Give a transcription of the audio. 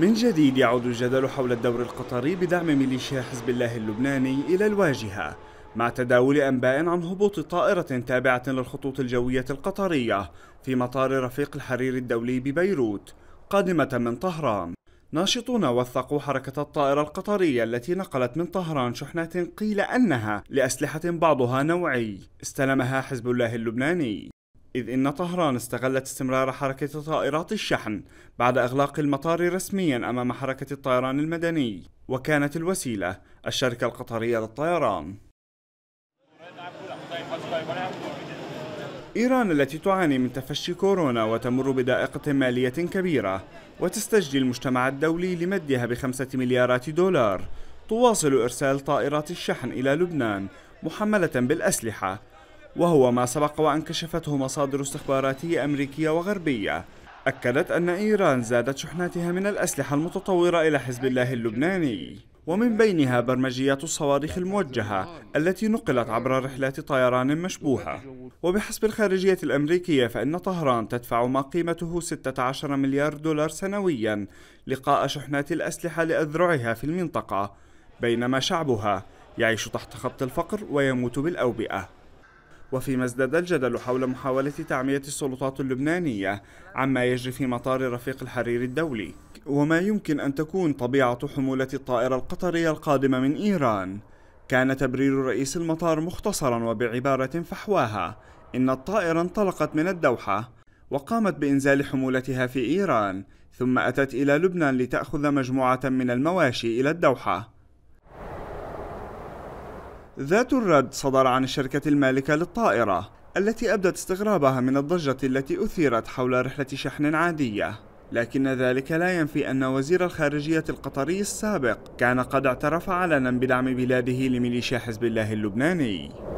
من جديد يعود الجدل حول الدور القطري بدعم ميليشيا حزب الله اللبناني إلى الواجهة مع تداول أنباء عن هبوط طائرة تابعة للخطوط الجوية القطرية في مطار رفيق الحرير الدولي ببيروت قادمة من طهران ناشطون وثقوا حركة الطائرة القطرية التي نقلت من طهران شحنات قيل أنها لأسلحة بعضها نوعي استلمها حزب الله اللبناني إذ إن طهران استغلت استمرار حركة طائرات الشحن بعد إغلاق المطار رسميا أمام حركة الطيران المدني وكانت الوسيلة الشركة القطرية للطيران إيران التي تعاني من تفشي كورونا وتمر بدائقة مالية كبيرة وتستجدي المجتمع الدولي لمدها بخمسة مليارات دولار تواصل إرسال طائرات الشحن إلى لبنان محملة بالأسلحة وهو ما سبق وأن كشفته مصادر استخباراتية أمريكية وغربية أكدت أن إيران زادت شحناتها من الأسلحة المتطورة إلى حزب الله اللبناني ومن بينها برمجيات الصواريخ الموجهة التي نقلت عبر رحلات طيران مشبوهة وبحسب الخارجية الأمريكية فإن طهران تدفع ما قيمته 16 مليار دولار سنويا لقاء شحنات الأسلحة لأذرعها في المنطقة بينما شعبها يعيش تحت خط الفقر ويموت بالأوبئة وفيما ازداد الجدل حول محاولة تعمية السلطات اللبنانية عما يجري في مطار رفيق الحرير الدولي وما يمكن أن تكون طبيعة حمولة الطائرة القطرية القادمة من إيران كان تبرير رئيس المطار مختصرا وبعبارة فحواها إن الطائرة انطلقت من الدوحة وقامت بإنزال حمولتها في إيران ثم أتت إلى لبنان لتأخذ مجموعة من المواشي إلى الدوحة ذات الرد صدر عن الشركة المالكة للطائرة التي أبدت استغرابها من الضجة التي أثيرت حول رحلة شحن عادية لكن ذلك لا ينفي أن وزير الخارجية القطري السابق كان قد اعترف علنا بدعم بلاده لميليشيا حزب الله اللبناني